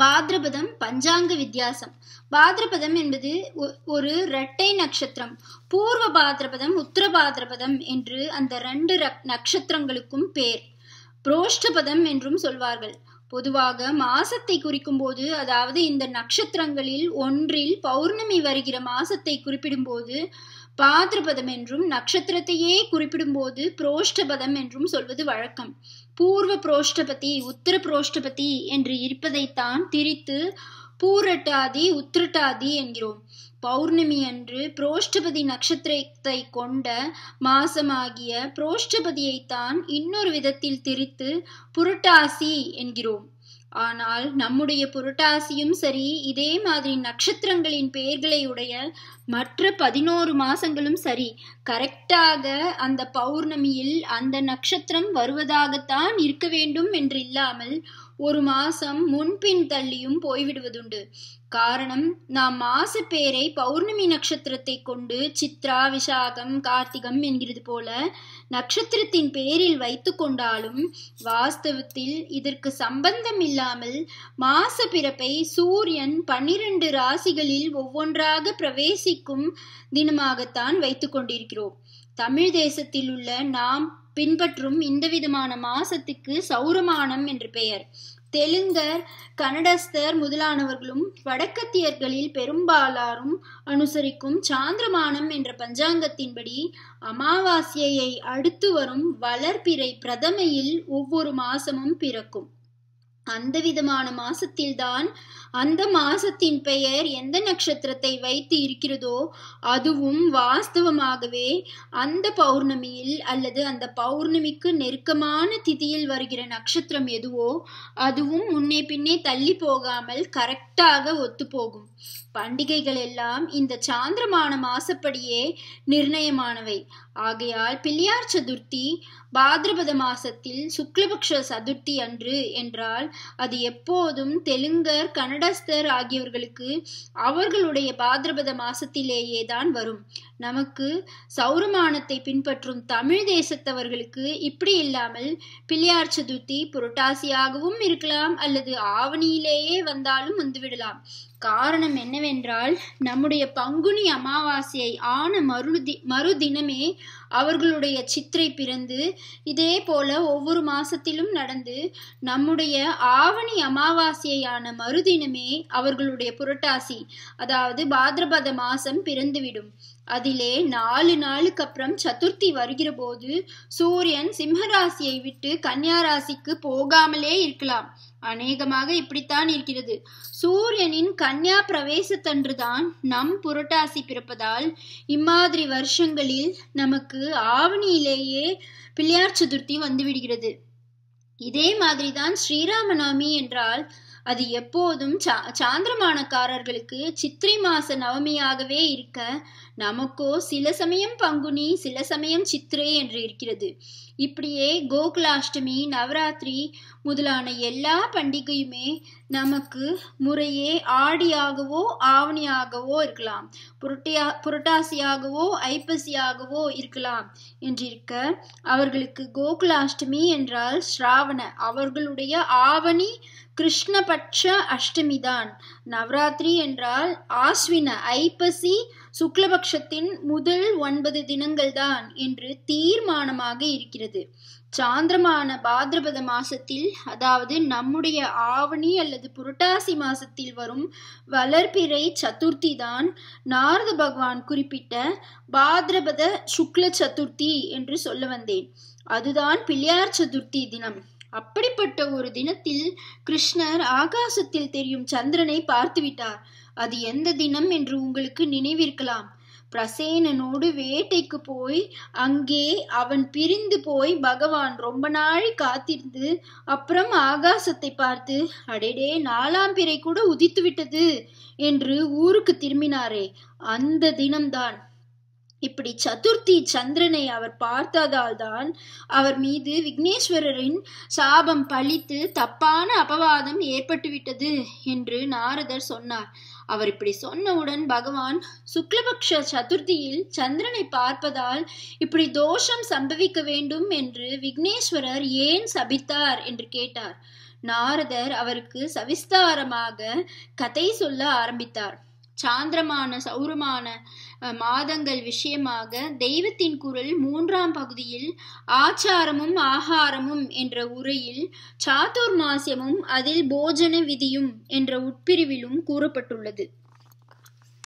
பாதிரபதம் பஞ்சாங்க வித்தியாசம் பாதிரபதம் என்பது ஒரு இரட்டை நட்சத்திரம் பூர்வ பாதிரபதம் உத்தர பாத்ரபதம் என்று அந்த ரெண்டு நட்சத்திரங்களுக்கும் பேர் புரோஷ்டபதம் என்றும் சொல்வார்கள் பொதுவாக மாசத்தை குறிக்கும் போது அதாவது இந்த நட்சத்திரங்களில் ஒன்றில் பௌர்ணமி வருகிற மாசத்தை குறிப்பிடும்போது பாதிரபதம் என்றும் நட்சத்திரத்தையே குறிப்பிடும்போது புரோஷ்டபதம் என்றும் சொல்வது வழக்கம் பூர்வ புரோஷ்டபதி உத்தர புரோஷ்டபதி என்று இருப்பதைத்தான் திரித்து பூரட்டாதி உத்திரட்டாதி என்கிறோம் பௌர்ணமி அன்று புரோஷ்டபதி நட்சத்திரத்தை கொண்ட மாசமாகிய புரோஷ்டபதியைத்தான் இன்னொரு விதத்தில் திரித்து புரட்டாசி என்கிறோம் ஆனால் நம்முடைய புரட்டாசியும் சரி இதே மாதிரி நட்சத்திரங்களின் பெயர்களை உடைய மற்ற பதினோரு மாசங்களும் சரி கரெக்டாக அந்த பௌர்ணமியில் அந்த நட்சத்திரம் வருவதாகத்தான் இருக்க வேண்டும் என்று இல்லாமல் ஒரு மாசம் முன்பின் தள்ளியும் போய்விடுவதுண்டு காரணம் நாம் பேரை பௌர்ணமி நட்சத்திரத்தை கொண்டு சித்ரா விசாகம் கார்த்திகம் என்கிறது போல நட்சத்திரத்தின் பேரில் வைத்து கொண்டாலும் வாஸ்தவத்தில் இதற்கு சம்பந்தம் இல்லாமல் மாச பிறப்பை சூரியன் பன்னிரண்டு ராசிகளில் ஒவ்வொன்றாக பிரவேசிக்கும் தினமாகத்தான் வைத்து கொண்டிருக்கிறோம் தமிழ் தேசத்தில் உள்ள நாம் பின்பற்றும் இந்த விதமான மாசத்துக்கு சௌரமானம் என்று பெயர் தெலுங்கர் கனடஸ்தர் முதலானவர்களும் வடக்கத்தியர்களில் பெரும்பாலாரும் அனுசரிக்கும் சாந்திரமானம் என்ற பஞ்சாங்கத்தின்படி அமாவாசையை அடுத்து வரும் வளர்பிறை பிரதமையில் ஒவ்வொரு மாசமும் பிறக்கும் அந்த விதமான மாசத்தில்தான் அந்த மாசத்தின் பெயர் எந்த நட்சத்திரத்தை வைத்து இருக்கிறதோ அதுவும் வாஸ்தவமாகவே அந்த பௌர்ணமியில் அல்லது அந்த பௌர்ணமிக்கு நெருக்கமான திதியில் வருகிற நட்சத்திரம் எதுவோ அதுவும் முன்னே பின்னே தள்ளி போகாமல் கரெக்டாக ஒத்து போகும் பண்டிகைகள் எல்லாம் இந்த சாந்திரமான மாசப்படியே நிர்ணயமானவை ஆகையால் பிள்ளையார் சதுர்த்தி பாதிரபத மாசத்தில் சுக்லபக்ஷ சதுர்த்தி அன்று என்றால் அது எப்போதும் தெலுங்கர் கன்னட தடஸ்தர் ஆகியோர்களுக்கு அவர்களுடைய பாதிரபத மாசத்திலேயே தான் வரும் நமக்கு சௌரமானத்தை பின்பற்றும் தமிழ் தேசத்தவர்களுக்கு இப்படி இல்லாமல் பிள்ளையார் சதுர்த்தி புரட்டாசியாகவும் இருக்கலாம் அல்லது ஆவணியிலேயே வந்தாலும் வந்துவிடலாம் காரணம் என்னவென்றால் நம்முடைய பங்குனி அமாவாசையை ஆன மறுதி மறுதினமே அவர்களுடைய சித்திரை பிறந்து இதே போல ஒவ்வொரு மாசத்திலும் நடந்து நம்முடைய ஆவணி அமாவாசையான மறுதினமே அவர்களுடைய புரட்டாசி அதாவது பாதிரபத மாசம் பிறந்துவிடும் அதிலே நாலு நாளுக்கு அப்புறம் சதுர்த்தி வருகிற போது சூரியன் சிம்ஹராசியை விட்டு கன்னியாராசிக்கு போகாமலே இருக்கலாம் அநேகமாக இப்படித்தான் இருக்கிறது சூரியனின் கன்யா பிரவேசத்தன்றுதான் நம் புரட்டாசி பிறப்பதால் இம்மாதிரி வருஷங்களில் நமக்கு ஆவணியிலேயே பிள்ளையார் சதுர்த்தி வந்துவிடுகிறது இதே மாதிரிதான் தான் ஸ்ரீராமநவமி என்றால் அது எப்போதும் சா சாந்திரமானக்காரர்களுக்கு சித்திரை மாச நவமியாகவே இருக்க நமக்கோ சில சமயம் பங்குனி சில சமயம் சித்திரை என்று இருக்கிறது இப்படியே கோகுலாஷ்டமி நவராத்திரி முதலான எல்லா பண்டிகையுமே நமக்கு முறையே ஆடியாகவோ ஆவணியாகவோ இருக்கலாம் புரட்டியா புரட்டாசியாகவோ ஐப்பசியாகவோ இருக்கலாம் என்றிருக்க அவர்களுக்கு கோகுலாஷ்டமி என்றால் ஸ்ராவண அவர்களுடைய ஆவணி கிருஷ்ணபட்ச அஷ்டமிதான் நவராத்திரி என்றால் ஆஸ்வின ஐப்பசி சுக்லபக்ஷத்தின் முதல் ஒன்பது தினங்கள்தான் என்று தீர்மானமாக இருக்கிறது சாந்திரமான பாதிரபத மாசத்தில் அதாவது நம்முடைய ஆவணி அல்லது புரட்டாசி மாசத்தில் வரும் வளர்பிறை சதுர்த்தி தான் நாரத பகவான் குறிப்பிட்ட பாதிரபத சுக்ல சதுர்த்தி என்று சொல்ல வந்தேன் அதுதான் பிள்ளையார் சதுர்த்தி தினம் அப்படிப்பட்ட ஒரு தினத்தில் கிருஷ்ணர் ஆகாசத்தில் தெரியும் சந்திரனை பார்த்துவிட்டார் அது எந்த தினம் என்று உங்களுக்கு நினைவிருக்கலாம் பிரசேனனோடு வேட்டைக்கு போய் அங்கே அவன் பிரிந்து போய் பகவான் ரொம்ப நாள் காத்திருந்து அப்புறம் ஆகாசத்தை பார்த்து அடேடே நாலாம் பிறை கூட உதித்து விட்டது என்று ஊருக்கு திரும்பினாரே அந்த தினம்தான் இப்படி சதுர்த்தி சந்திரனை அவர் பார்த்ததால் தான் அவர் மீது விக்னேஸ்வரரின் சாபம் பழித்து தப்பான அபவாதம் ஏற்பட்டுவிட்டது என்று நாரதர் சொன்னார் அவர் இப்படி சொன்னவுடன் பகவான் சுக்லபக்ஷ சதுர்த்தியில் சந்திரனை பார்ப்பதால் இப்படி தோஷம் சம்பவிக்க வேண்டும் என்று விக்னேஸ்வரர் ஏன் சபித்தார் என்று கேட்டார் நாரதர் அவருக்கு சவிஸ்தாரமாக கதை சொல்ல ஆரம்பித்தார் சாந்திரமான சௌரமான மாதங்கள் விஷயமாக தெய்வத்தின் குரல் மூன்றாம் பகுதியில் ஆச்சாரமும் ஆகாரமும் என்ற உரையில் சாத்துர் மாசியமும் அதில் போஜன விதியும் என்ற உட்பிரிவிலும் கூறப்பட்டுள்ளது